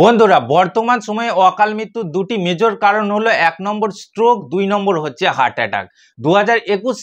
বন্ধুরা বর্তমান সময়ে অকাল মৃত্যুর দুটি মেজর কারণ হলো এক নম্বর স্ট্রোক দুই নম্বর হচ্ছে হার্ট অ্যাটাক দু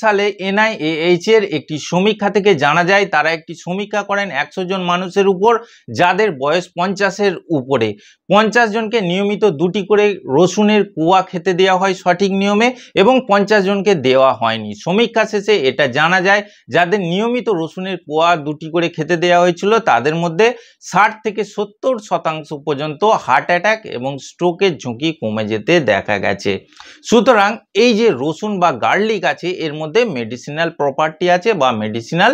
সালে এনআইএইচ এর একটি সমীক্ষা থেকে জানা যায় তারা একটি সমীক্ষা করেন একশো জন মানুষের উপর যাদের বয়স পঞ্চাশের উপরে পঞ্চাশ জনকে নিয়মিত দুটি করে রসুনের কুয়া খেতে দেওয়া হয় সঠিক নিয়মে এবং পঞ্চাশ জনকে দেওয়া হয়নি সমীক্ষা শেষে এটা জানা যায় যাদের নিয়মিত রসুনের কুয়া দুটি করে খেতে দেওয়া হয়েছিল তাদের মধ্যে ষাট থেকে সত্তর শতাংশ শতাংশ পর্যন্ত হার্ট অ্যাটাক এবং স্ট্রোকের ঝুঁকি কমে যেতে দেখা গেছে সুতরাং এই যে রসুন বা গার্লিক আছে এর মধ্যে মেডিসিনাল প্রপার্টি আছে বা মেডিসিনাল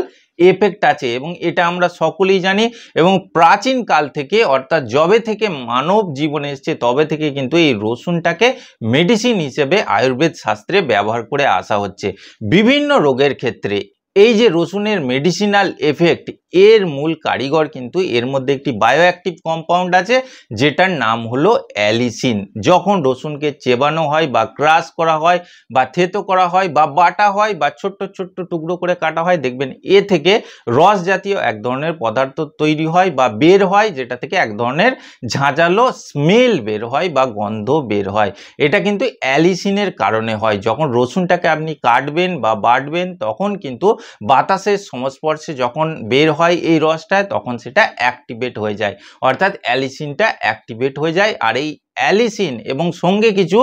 এফেক্ট আছে এবং এটা আমরা সকলেই জানি এবং প্রাচীন কাল থেকে অর্থাৎ যবে থেকে মানব জীবনে এসছে তবে থেকে কিন্তু এই রসুনটাকে মেডিসিন হিসেবে আয়ুর্বেদ শাস্ত্রে ব্যবহার করে আসা হচ্ছে বিভিন্ন রোগের ক্ষেত্রে এই যে রসুনের মেডিসিনাল এফেক্ট এর মূল কারিগর কিন্তু এর মধ্যে একটি বায়োঅ্যাক্টিভ কম্পাউন্ড আছে যেটার নাম হলো অ্যালিসিন যখন রসুনকে চেবানো হয় বা ক্রাশ করা হয় বা থেতো করা হয় বা বাটা হয় বা ছোট্ট ছোট্ট টুকরো করে কাটা হয় দেখবেন এ থেকে রস জাতীয় এক ধরনের পদার্থ তৈরি হয় বা বের হয় যেটা থেকে এক ধরনের ঝাঁঝালো স্মেল বের হয় বা গন্ধ বের হয় এটা কিন্তু অ্যালিসিনের কারণে হয় যখন রসুনটাকে আপনি কাটবেন বা বাটবেন তখন কিন্তু বাতাসের সংস্পর্শে যখন বের হয় এই রসটা তখন সেটা অ্যাক্টিভেট হয়ে যায় অর্থাৎ অ্যালিসিনটা অ্যাক্টিভেট হয়ে যায় আর এই অ্যালিসিন এবং সঙ্গে কিছু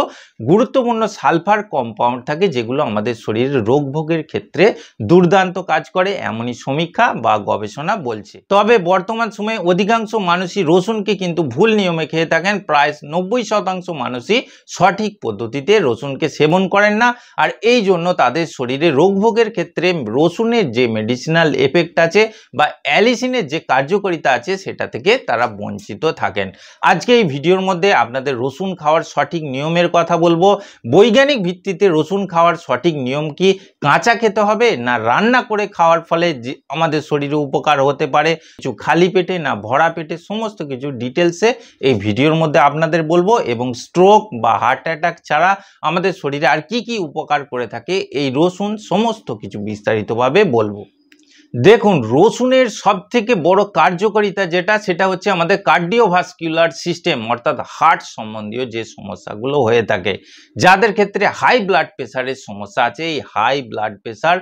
গুরুত্বপূর্ণ সালফার কম্পাউন্ড থাকে যেগুলো আমাদের শরীরের রোগভোগের ক্ষেত্রে দুর্দান্ত কাজ করে এমনই সমীক্ষা বা গবেষণা বলছে তবে বর্তমান সময়ে অধিকাংশ মানুষই রসুনকে কিন্তু ভুল নিয়মে খেয়ে থাকেন প্রায় নব্বই শতাংশ মানুষই সঠিক পদ্ধতিতে রসুনকে সেবন করেন না আর এই জন্য তাদের শরীরে রোগভোগের ক্ষেত্রে রসুনের যে মেডিসিনাল এফেক্ট আছে বা অ্যালিসিনের যে কার্যকারিতা আছে সেটা থেকে তারা বঞ্চিত থাকেন আজকে এই ভিডিওর মধ্যে আপনার আপনাদের রসুন খাওয়ার সঠিক নিয়মের কথা বলবো বৈজ্ঞানিক ভিত্তিতে রসুন খাওয়ার সঠিক নিয়ম কি কাঁচা খেতে হবে না রান্না করে খাওয়ার ফলে আমাদের শরীরে উপকার হতে পারে কিছু খালি পেটে না ভরা পেটে সমস্ত কিছু ডিটেলসে এই ভিডিওর মধ্যে আপনাদের বলবো এবং স্ট্রোক বা হার্ট অ্যাটাক ছাড়া আমাদের শরীরে আর কি কি উপকার করে থাকে এই রসুন সমস্ত কিছু বিস্তারিতভাবে বলবো দেখুন রসুনের সব থেকে বড় কার্যকারিতা যেটা সেটা হচ্ছে আমাদের কার্ডিওভাস্কিউলার সিস্টেম অর্থাৎ হার্ট সম্বন্ধীয় যে সমস্যাগুলো হয়ে থাকে যাদের ক্ষেত্রে হাই ব্লাড প্রেশারের সমস্যা আছে এই হাই ব্লাড প্রেশার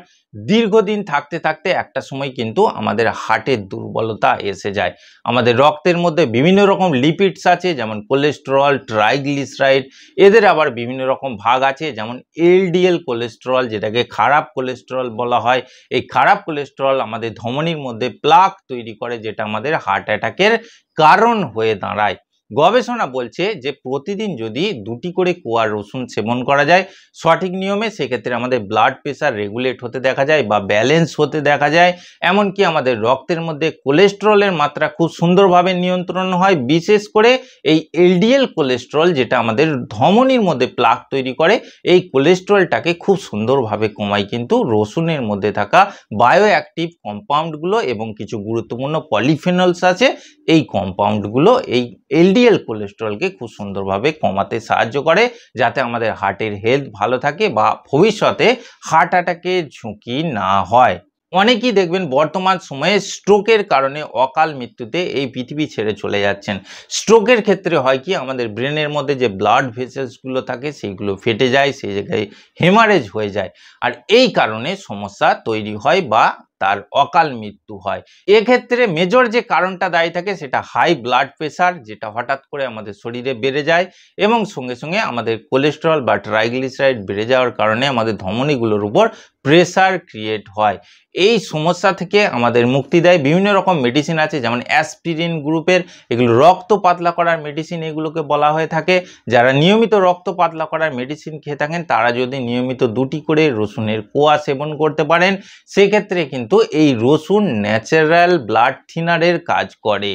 দীর্ঘদিন থাকতে থাকতে একটা সময় কিন্তু আমাদের হার্টের দুর্বলতা এসে যায় আমাদের রক্তের মধ্যে বিভিন্ন রকম লিপিডস আছে যেমন কোলেস্টেরল ট্রাইগ্লিসারাইড এদের আবার বিভিন্ন রকম ভাগ আছে যেমন এলডিএল কোলেস্টেরল যেটাকে খারাপ কোলেস্টেরল বলা হয় এই খারাপ কোলেস্টেরল আমাদের ধমনির মধ্যে প্লাক তৈরি করে যেটা আমাদের হার্ট অ্যাটাকের কারণ হয়ে দাঁড়ায় গবেষণা বলছে যে প্রতিদিন যদি দুটি করে কোয়া রসুন সেবন করা যায় সঠিক নিয়মে সেক্ষেত্রে আমাদের ব্লাড প্রেশার রেগুলেট হতে দেখা যায় বা ব্যালেন্স হতে দেখা যায় এমনকি আমাদের রক্তের মধ্যে কোলেস্ট্রলের মাত্রা খুব সুন্দরভাবে নিয়ন্ত্রণ হয় বিশেষ করে এই এলডিএল কোলেস্ট্রল যেটা আমাদের ধমনির মধ্যে প্লাক তৈরি করে এই কোলেস্ট্রলটাকে খুব সুন্দরভাবে কমায় কিন্তু রসুনের মধ্যে থাকা বায়ো অ্যাক্টিভ কম্পাউন্ডগুলো এবং কিছু গুরুত্বপূর্ণ পলিফেনলস আছে এই কম্পাউন্ডগুলো এই এলডি এলডিএল কোলেস্ট্রলকে খুব সুন্দরভাবে কমাতে সাহায্য করে যাতে আমাদের হার্টের হেলথ ভালো থাকে বা ভবিষ্যতে হার্ট অ্যাটাকের ঝুঁকি না হয় অনেকেই দেখবেন বর্তমান সময়ে স্ট্রোকের কারণে অকাল মৃত্যুতে এই পৃথিবী ছেড়ে চলে যাচ্ছেন স্ট্রোকের ক্ষেত্রে হয় কি আমাদের ব্রেনের মধ্যে যে ব্লাড ভেসেলসগুলো থাকে সেইগুলো ফেটে যায় সেই জায়গায় হেমারেজ হয়ে যায় আর এই কারণে সমস্যা তৈরি হয় বা তার অকাল মৃত্যু হয় এক্ষেত্রে মেজর যে কারণটা দায়ী থাকে সেটা হাই ব্লাড প্রেশার যেটা হঠাৎ করে আমাদের শরীরে বেড়ে যায় এবং সঙ্গে সঙ্গে আমাদের কোলেস্টেরল বা ট্রাইগ্লিসারাইড বেড়ে যাওয়ার কারণে আমাদের ধমনীগুলোর উপর প্রেসার ক্রিয়েট হয় এই সমস্যা থেকে আমাদের মুক্তি দেয় বিভিন্ন রকম মেডিসিন আছে যেমন অ্যাসপিরিন গ্রুপের এগুলো রক্ত পাতলা করার মেডিসিন এগুলোকে বলা হয়ে থাকে যারা নিয়মিত রক্ত পাতলা করার মেডিসিন খেয়ে থাকেন তারা যদি নিয়মিত দুটি করে রসুনের কোয়া সেবন করতে পারেন সেক্ষেত্রে কিন্তু এই রসুন ন্যাচারাল ব্লাড থিনারের কাজ করে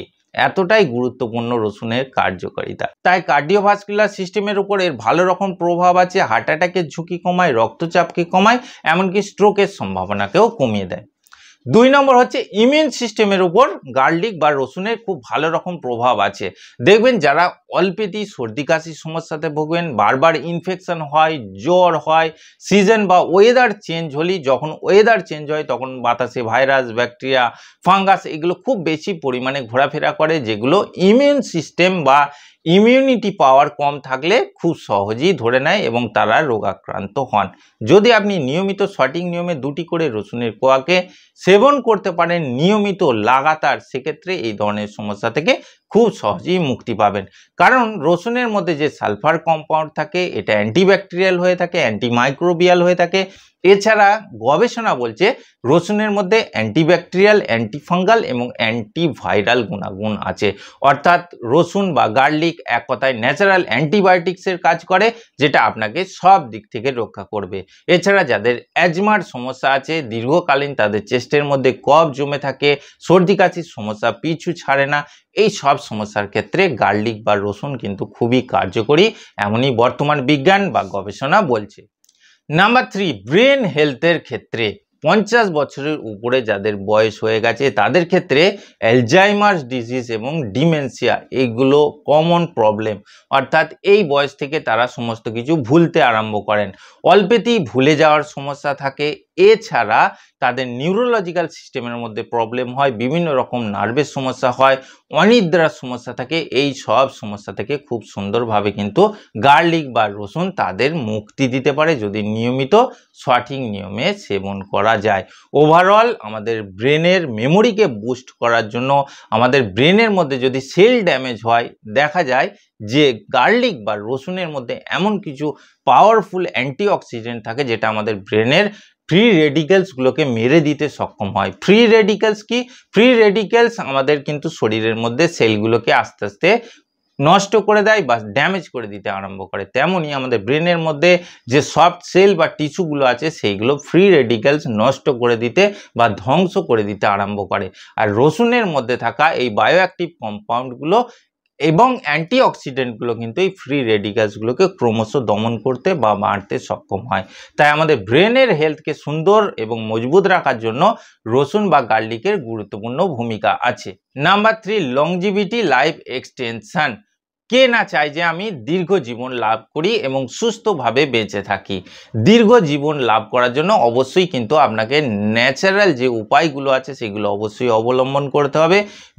এতটাই গুরুত্বপূর্ণ রসুনের কার্যকারিতা তাই কার্ডিওভাস্কুলার সিস্টেমের উপর এর ভালো রকম প্রভাব আছে হার্ট অ্যাটাকের ঝুঁকি কমায় রক্তচাপকে কমায় এমনকি স্ট্রোকের সম্ভাবনাকেও কমিয়ে দেয় দুই নম্বর হচ্ছে ইমিউন সিস্টেমের উপর গার্লিক বা রসুনের খুব ভালো রকম প্রভাব আছে দেখবেন যারা অল্পেতি সর্দি কাশির সমস্যাতে ভুগবেন বারবার ইনফেকশন হয় জ্বর হয় সিজন বা ওয়েদার চেঞ্জ হলেই যখন ওয়েদার চেঞ্জ হয় তখন বাতাসে ভাইরাস ব্যাকটেরিয়া ফাঙ্গাস এগুলো খুব বেশি পরিমাণে ঘোরাফেরা করে যেগুলো ইমিউন সিস্টেম বা ইমিউনিটি পাওয়ার কম থাকলে খুব সহজেই ধরে নেয় এবং তারা রোগাক্রান্ত হন যদি আপনি নিয়মিত সঠিক নিয়মে দুটি করে রসুনের কোয়াকে সেবন করতে পারেন নিয়মিত লাগাতার সেক্ষেত্রে এই ধরনের সমস্যা থেকে খুব সহজেই মুক্তি পাবেন কারণ রসুনের মধ্যে যে সালফার কম্পাউন্ড থাকে এটা অ্যান্টিব্যাকটেরিয়াল হয়ে থাকে অ্যান্টিমাইক্রোবিয়াল হয়ে থাকে এছাড়া গবেষণা বলছে রসুনের মধ্যে অ্যান্টিব্যাকটেরিয়াল অ্যান্টিফাঙ্গাল এবং অ্যান্টিভাইরাল গুণাগুণ আছে অর্থাৎ রসুন বা গার্লিক এক কথায় ন্যাচারাল অ্যান্টিবায়োটিক্সের কাজ করে যেটা আপনাকে সব দিক থেকে রক্ষা করবে এছাড়া যাদের অ্যাজমার সমস্যা আছে দীর্ঘকালীন তাদের চেস্টের মধ্যে কফ জমে থাকে সর্দি কাশির সমস্যা পিছু ছাড়ে না এই সব সমস্যার ক্ষেত্রে গার্লিক বা রসুন কিন্তু খুবই কার্যকরী এমনই বর্তমান বিজ্ঞান বা গবেষণা বলছে নাম্বার থ্রি ব্রেন হেলথের ক্ষেত্রে পঞ্চাশ বছরের উপরে যাদের বয়স হয়ে গেছে তাদের ক্ষেত্রে অ্যালজাইমার্স ডিজিজ এবং ডিমেনশিয়া এইগুলো কমন প্রবলেম অর্থাৎ এই বয়স থেকে তারা সমস্ত কিছু ভুলতে আরম্ভ করেন অল্পেতেই ভুলে যাওয়ার সমস্যা থাকে এছাড়া তাদের নিউরোলজিক্যাল সিস্টেমের মধ্যে প্রবলেম হয় বিভিন্ন রকম নার্ভের সমস্যা হয় অনিদ্রার সমস্যা থাকে এই সব সমস্যা থেকে খুব সুন্দরভাবে কিন্তু গার্লিক বা রসুন তাদের মুক্তি দিতে পারে যদি নিয়মিত সঠিক নিয়মে সেবন করা যায় ওভারঅল আমাদের ব্রেনের মেমোরিকে বুস্ট করার জন্য আমাদের ব্রেনের মধ্যে যদি সেল ড্যামেজ হয় দেখা যায় যে গার্লিক বা রসুনের মধ্যে এমন কিছু পাওয়ারফুল অ্যান্টিঅক্সিডেন্ট থাকে যেটা আমাদের ব্রেনের ফ্রি রেডিক্যালসগুলোকে মেরে দিতে সক্ষম হয় ফ্রি রেডিক্যালস কি ফ্রি রেডিক্যালস আমাদের কিন্তু শরীরের মধ্যে সেলগুলোকে আস্তে আস্তে নষ্ট করে দেয় বা ড্যামেজ করে দিতে আরম্ভ করে তেমনই আমাদের ব্রেনের মধ্যে যে সফট সেল বা টিস্যুগুলো আছে সেইগুলো ফ্রি রেডিক্যালস নষ্ট করে দিতে বা ধ্বংস করে দিতে আরম্ভ করে আর রসুনের মধ্যে থাকা এই বায়োঅ্যাক্টিভ কম্পাউন্ডগুলো এবং অ্যান্টিঅক্সিডেন্টগুলো কিন্তু এই ফ্রি রেডিকালসগুলোকে ক্রমশ দমন করতে বা মারতে সক্ষম হয় তাই আমাদের ব্রেনের হেলথকে সুন্দর এবং মজবুত রাখার জন্য রসুন বা গার্লিকের গুরুত্বপূর্ণ ভূমিকা আছে number three longevity life extension কে না চায় যে আমি দীর্ঘ জীবন লাভ করি এবং সুস্থভাবে বেঁচে থাকি দীর্ঘ জীবন লাভ করার জন্য অবশ্যই কিন্তু আপনাকে ন্যাচারাল যে উপায়গুলো আছে সেগুলো অবশ্যই অবলম্বন করতে হবে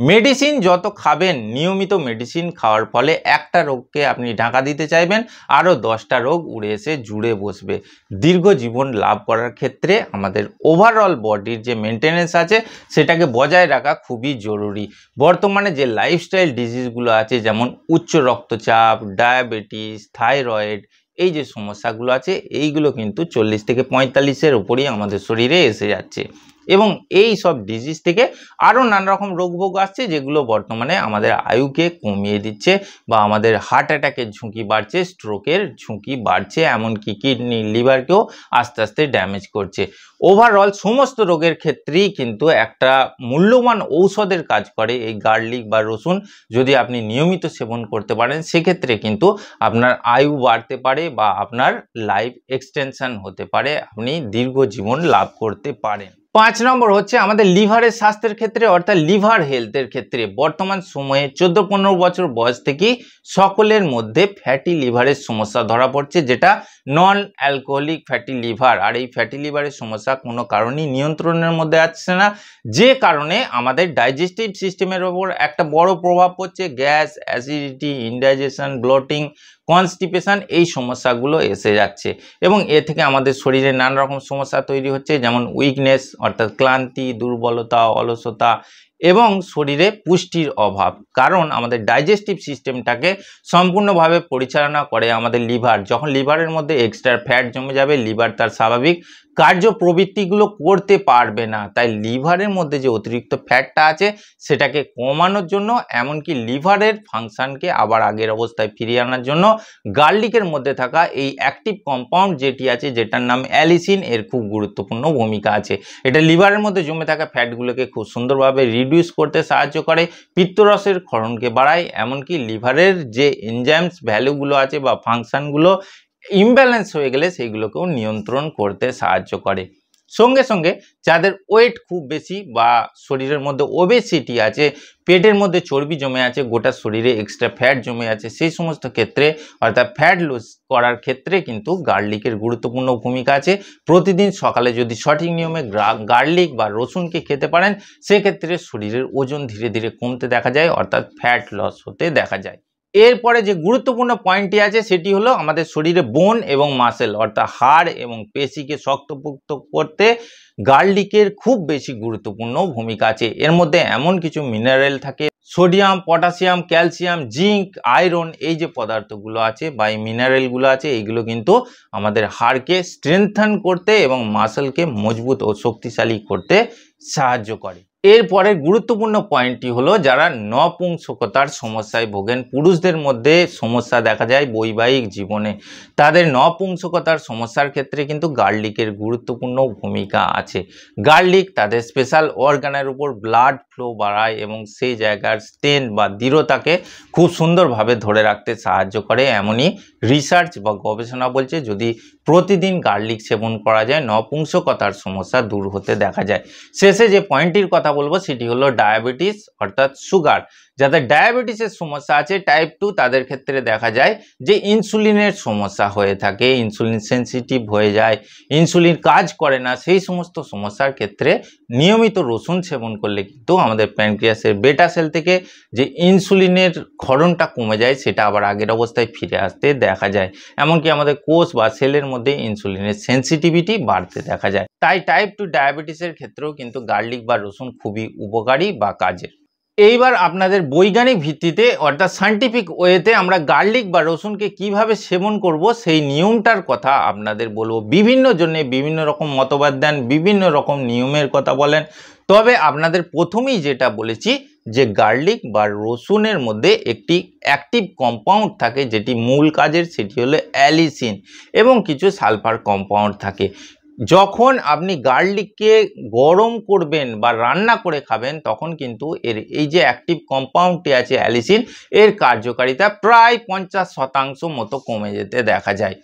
মেডিসিন যত খাবেন নিয়মিত মেডিসিন খাওয়ার ফলে একটা রোগকে আপনি ঢাকা দিতে চাইবেন আরও দশটা রোগ উড়ে এসে জুড়ে বসবে দীর্ঘ জীবন লাভ করার ক্ষেত্রে আমাদের ওভারঅল বডির যে মেনটেন্যান্স আছে সেটাকে বজায় রাখা খুবই জরুরি বর্তমানে যে লাইফস্টাইল ডিজিজগুলো আছে যেমন উচ্চ রক্তচাপ ডায়াবেটিস থাইরয়েড এই যে সমস্যাগুলো আছে এইগুলো কিন্তু চল্লিশ থেকে পঁয়তাল্লিশের উপরেই আমাদের শরীরে এসে যাচ্ছে এবং এই সব ডিজিজ থেকে আরও নানা রকম রোগভোগ আসছে যেগুলো বর্তমানে আমাদের আয়ুকে কমিয়ে দিচ্ছে বা আমাদের হার্ট অ্যাটাকের ঝুঁকি বাড়ছে স্ট্রোকের ঝুঁকি বাড়ছে এমনকি কিডনি লিভারকেও আস্তে আস্তে ড্যামেজ করছে ওভারঅল সমস্ত রোগের ক্ষেত্রেই কিন্তু একটা মূল্যবান ঔষধের কাজ করে এই গার্লিক বা রসুন যদি আপনি নিয়মিত সেবন করতে পারেন সেক্ষেত্রে কিন্তু আপনার আয়ু বাড়তে পারে বা আপনার লাইফ এক্সটেনশান হতে পারে আপনি দীর্ঘ জীবন লাভ করতে পারেন পাঁচ নম্বর হচ্ছে আমাদের লিভারের স্বাস্থ্যের ক্ষেত্রে অর্থাৎ লিভার হেলথের ক্ষেত্রে বর্তমান সময়ে চোদ্দো পনেরো বছর বয়স থেকেই সকলের মধ্যে ফ্যাটি লিভারের সমস্যা ধরা পড়ছে যেটা নন অ্যালকোহলিক ফ্যাটি লিভার আর এই ফ্যাটি লিভারের সমস্যা কোনো কারণেই নিয়ন্ত্রণের মধ্যে আসছে না যে কারণে আমাদের ডাইজেস্টিভ সিস্টেমের ওপর একটা বড় প্রভাব পড়ছে gas acidity indigestion bloating constipation এই সমস্যাগুলো এসে যাচ্ছে এবং এ থেকে আমাদের শরীরে নানা রকম সমস্যা তৈরি হচ্ছে যেমন উইকনেস অর্থাৎ ক্লান্তি দুর্বলতা অলসতা এবং শরীরে পুষ্টির অভাব কারণ আমাদের ডাইজেস্টিভ সিস্টেমটাকে সম্পূর্ণভাবে পরিচালনা করে আমাদের লিভার যখন লিভারের মধ্যে এক্সট্রা ফ্যাট জমে যাবে লিভার তার স্বাভাবিক কার্য প্রবৃত্তিগুলো করতে পারবে না তাই লিভারের মধ্যে যে অতিরিক্ত ফ্যাটটা আছে সেটাকে কমানোর জন্য এমনকি লিভারের ফাংশানকে আবার আগের অবস্থায় ফিরিয়ে আনার জন্য গার্লিকের মধ্যে থাকা এই অ্যাক্টিভ কম্পাউন্ড যেটি আছে যেটার নাম অ্যালিসিন এর খুব গুরুত্বপূর্ণ ভূমিকা আছে এটা লিভারের মধ্যে জমে থাকা ফ্যাটগুলোকে খুব সুন্দরভাবে রিডিউস করতে সাহায্য করে পিত্তরসের ক্ষরণকে বাড়ায় এমনকি লিভারের যে এনজাইমস ভ্যালুগুলো আছে বা ফাংশানগুলো ইমব্যালেন্স হয়ে গেলে সেইগুলোকেও নিয়ন্ত্রণ করতে সাহায্য করে সঙ্গে সঙ্গে যাদের ওয়েট খুব বেশি বা শরীরের মধ্যে ওবেসিটি আছে পেটের মধ্যে চর্বি জমে আছে গোটা শরীরে এক্সট্রা ফ্যাট জমে আছে সেই সমস্ত ক্ষেত্রে অর্থাৎ ফ্যাট লুজ করার ক্ষেত্রে কিন্তু গার্লিকের গুরুত্বপূর্ণ ভূমিকা আছে প্রতিদিন সকালে যদি সঠিক নিয়মে গার্লিক বা রসুনকে খেতে পারেন সেক্ষেত্রে শরীরের ওজন ধীরে ধীরে কমতে দেখা যায় অর্থাৎ ফ্যাট লস হতে দেখা যায় এরপরে যে গুরুত্বপূর্ণ পয়েন্টটি আছে সেটি হলো আমাদের শরীরে বোন এবং মাসেল অর্থাৎ হাড় এবং পেশিকে শক্তপোক্ত করতে গার্লিকের খুব বেশি গুরুত্বপূর্ণ ভূমিকা আছে এর মধ্যে এমন কিছু মিনারেল থাকে sodium potassium calcium zinc iron এই যে পদার্থগুলো আছে বা এই মিনারেলগুলো আছে এইগুলো কিন্তু আমাদের হাড়কে স্ট্রেংথান করতে এবং মাসেলকে মজবুত ও শক্তিশালী করতে সাহায্য করে এরপরে গুরুত্বপূর্ণ পয়েন্টটি হলো যারা নপুংসকতার সমস্যায় ভোগেন পুরুষদের মধ্যে সমস্যা দেখা যায় বৈবাহিক জীবনে তাদের নপুংসকতার সমস্যার ক্ষেত্রে কিন্তু গার্লিকের গুরুত্বপূর্ণ ভূমিকা আছে গার্লিক তাদের স্পেশাল অর্গানের উপর ব্লাড ফ্লো বাড়ায় এবং সেই জায়গার স্টেন বা দৃঢ়তাকে খুব সুন্দরভাবে ধরে রাখতে সাহায্য করে এমনই রিসার্চ বা গবেষণা বলছে যদি প্রতিদিন গার্লিক সেবন করা যায় নপুংসকতার সমস্যা দূর হতে দেখা যায় শেষে যে পয়েন্টটির কথা বলবো সেটি হলো ডায়াবেটিস অর্থাৎ সুগার যাদের ডায়াবেটিসের সমস্যা আছে টাইপ টু তাদের ক্ষেত্রে দেখা যায় যে ইনসুলিনের সমস্যা হয়ে থাকে ইনসুলিন সেন্সিটিভ হয়ে যায় ইনসুলিন কাজ করে না সেই সমস্ত সমস্যার ক্ষেত্রে নিয়মিত রসুন সেবন করলে কিন্তু আমাদের প্যানক্রিয়াসের বেটা সেল থেকে যে ইনসুলিনের ক্ষরণটা কমে যায় সেটা আবার আগের অবস্থায় ফিরে আসতে দেখা যায় এমনকি আমাদের কোষ বা সেলের মধ্যে ইনসুলিনের সেন্সিটিভিটি বাড়তে দেখা যায় তাই টাইপ টু ডায়াবেটিসের ক্ষেত্রেও কিন্তু গার্লিক বা রসুন খুবই উপকারী বা কাজের এইবার আপনাদের বৈজ্ঞানিক ভিত্তিতে অর্থাৎ সায়েন্টিফিক ওয়েতে আমরা গার্লিক বা রসুনকে কিভাবে সেবন করব সেই নিয়মটার কথা আপনাদের বলবো বিভিন্ন জন্যে বিভিন্ন রকম মতবাদ দেন বিভিন্ন রকম নিয়মের কথা বলেন তবে আপনাদের প্রথমেই যেটা বলেছি যে গার্লিক বা রসুনের মধ্যে একটি অ্যাক্টিভ কম্পাউন্ড থাকে যেটি মূল কাজের সেটি হলো অ্যালিসিন এবং কিছু সালফার কম্পাউন্ড থাকে যখন আপনি গার্লিককে গরম করবেন বা রান্না করে খাবেন তখন কিন্তু এর এই যে অ্যাক্টিভ কম্পাউন্ডটি আছে অ্যালিসিন এর কার্যকারিতা প্রায় পঞ্চাশ শতাংশ মতো কমে যেতে দেখা যায়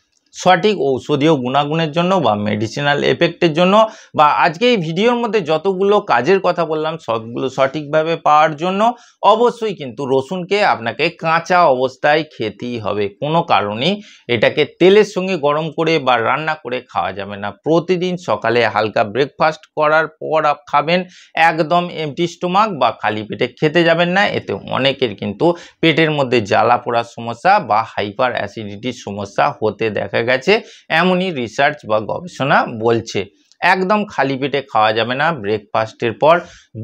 সঠিক ঔষধীয় গুণাগুণের জন্য বা মেডিসিনাল এফেক্টের জন্য বা আজকে এই ভিডিওর মধ্যে যতগুলো কাজের কথা বললাম সবগুলো সঠিকভাবে পাওয়ার জন্য অবশ্যই কিন্তু রসুনকে আপনাকে কাঁচা অবস্থায় খেতেই হবে কোনো কারণে এটাকে তেলের সঙ্গে গরম করে বা রান্না করে খাওয়া যাবে না প্রতিদিন সকালে হালকা ব্রেকফাস্ট করার পর খাবেন একদম এমটি স্টোমাক বা খালি পেটে খেতে যাবেন না এতে অনেকের কিন্তু পেটের মধ্যে জ্বালা পোড়ার সমস্যা বা হাইপার অ্যাসিডিটির সমস্যা হতে দেখা গেছে এমনই রিসার্চ বা গবেষণা বলছে একদম খালি পেটে খাওয়া যাবে না ব্রেকফাস্টের পর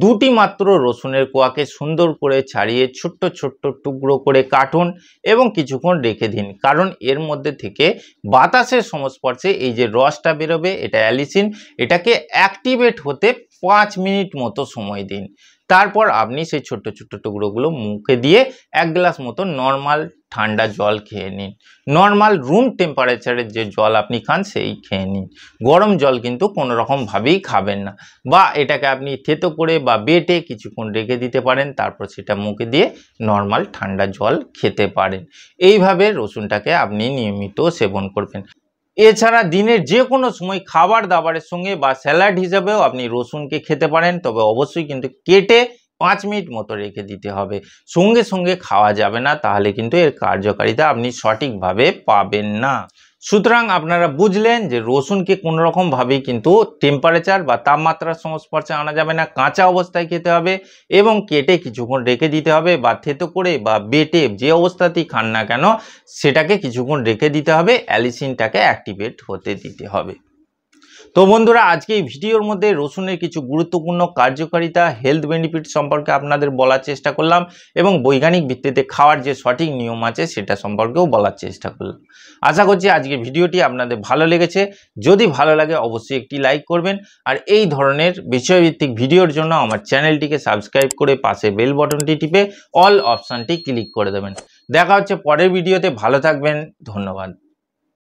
দুটি মাত্র রসুনের কোয়াকে সুন্দর করে ছাড়িয়ে ছোট্ট ছোট্ট টুকরো করে কাটুন এবং কিছুক্ষণ রেখে দিন কারণ এর মধ্যে থেকে বাতাসের সংস্পর্শে এই যে রসটা বেরোবে এটা অ্যালিসিন এটাকে অ্যাক্টিভেট হতে পাঁচ মিনিট মতো সময় দিন তারপর আপনি সেই ছোট্ট ছোট্ট টুকরোগুলো মুখে দিয়ে এক গ্লাস মতো নর্মাল ঠান্ডা জল খেয়ে নিন নর্মাল রুম টেম্পারেচারের যে জল আপনি খান সেই খেয়ে নিন গরম জল কিন্তু কোনো রকমভাবেই খাবেন না বা এটাকে আপনি থেতো করে বা বেটে কিছুক্ষণ রেখে দিতে পারেন তারপর সেটা মুখে দিয়ে নর্মাল ঠান্ডা জল খেতে পারেন এইভাবে রসুনটাকে আপনি নিয়মিত সেবন করবেন এছাড়া দিনের যে কোনো সময় খাবার দাবারের সঙ্গে বা স্যালাড হিসাবেও আপনি রসুনকে খেতে পারেন তবে অবশ্যই কিন্তু কেটে পাঁচ মিনিট মতো রেখে দিতে হবে সঙ্গে সঙ্গে খাওয়া যাবে না তাহলে কিন্তু এর কার্যকারিতা আপনি সঠিকভাবে পাবেন না সুতরাং আপনারা বুঝলেন যে রসুনকে কোনোরকমভাবেই কিন্তু টেম্পারেচার বা তাপমাত্রার সংস্পর্শে আনা যাবে না কাঁচা অবস্থায় খেতে হবে এবং কেটে কিছুক্ষণ রেখে দিতে হবে বা থেতো করে বা বেটে যে অবস্থাতেই খান না কেন সেটাকে কিছুক্ষণ রেখে দিতে হবে অ্যালিসিনটাকে অ্যাক্টিভেট হতে দিতে হবে তো বন্ধুরা আজকে এই ভিডিওর মধ্যে রসুনের কিছু গুরুত্বপূর্ণ কার্যকারিতা হেলথ বেনিফিট সম্পর্কে আপনাদের বলার চেষ্টা করলাম এবং বৈজ্ঞানিক ভিত্তিতে খাওয়ার যে সঠিক নিয়ম আছে সেটা সম্পর্কেও বলার চেষ্টা করলাম আশা করছি আজকে ভিডিওটি আপনাদের ভালো লেগেছে যদি ভালো লাগে অবশ্যই একটি লাইক করবেন আর এই ধরনের বিষয়ভিত্তিক ভিডিওর জন্য আমার চ্যানেলটিকে সাবস্ক্রাইব করে পাশে বেল বটনটি টিপে অল অপশানটি ক্লিক করে দেবেন দেখা হচ্ছে পরের ভিডিওতে ভালো থাকবেন ধন্যবাদ